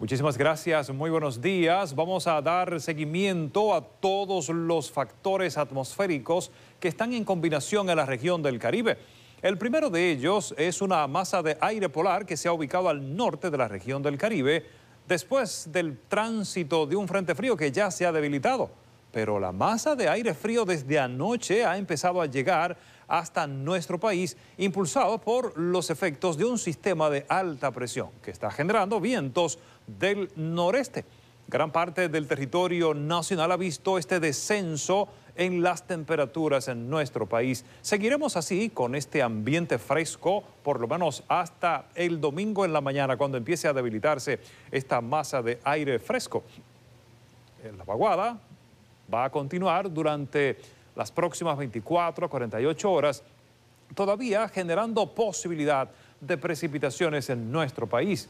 Muchísimas gracias, muy buenos días. Vamos a dar seguimiento a todos los factores atmosféricos que están en combinación en la región del Caribe. El primero de ellos es una masa de aire polar que se ha ubicado al norte de la región del Caribe después del tránsito de un frente frío que ya se ha debilitado pero la masa de aire frío desde anoche ha empezado a llegar hasta nuestro país, impulsado por los efectos de un sistema de alta presión que está generando vientos del noreste. Gran parte del territorio nacional ha visto este descenso en las temperaturas en nuestro país. Seguiremos así con este ambiente fresco, por lo menos hasta el domingo en la mañana, cuando empiece a debilitarse esta masa de aire fresco. En la vaguada va a continuar durante las próximas 24 a 48 horas, todavía generando posibilidad de precipitaciones en nuestro país.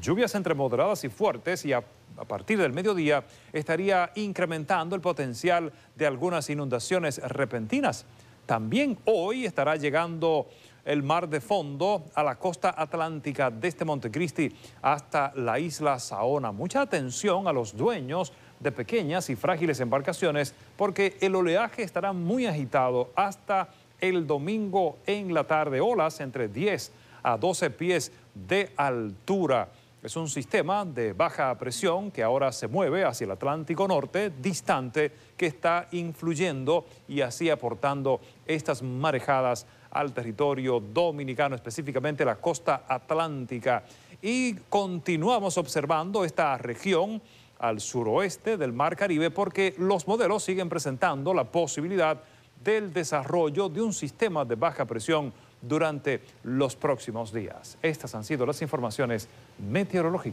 Lluvias entre moderadas y fuertes y a, a, partir del mediodía estaría incrementando el potencial de algunas inundaciones repentinas. También hoy estará llegando el mar de fondo a la costa atlántica desde este Montecristi hasta la isla Saona. Mucha atención a los dueños de pequeñas y frágiles embarcaciones porque el oleaje estará muy agitado hasta el domingo en la tarde. Olas entre 10 a 12 pies de altura. Es un sistema de baja presión que ahora se mueve hacia el Atlántico Norte, distante, que está influyendo y así aportando estas marejadas al territorio dominicano, específicamente la costa atlántica. Y continuamos observando esta región al suroeste del Mar Caribe porque los modelos siguen presentando la posibilidad del desarrollo de un sistema de baja presión durante los próximos días. Estas han sido las informaciones meteorológicas.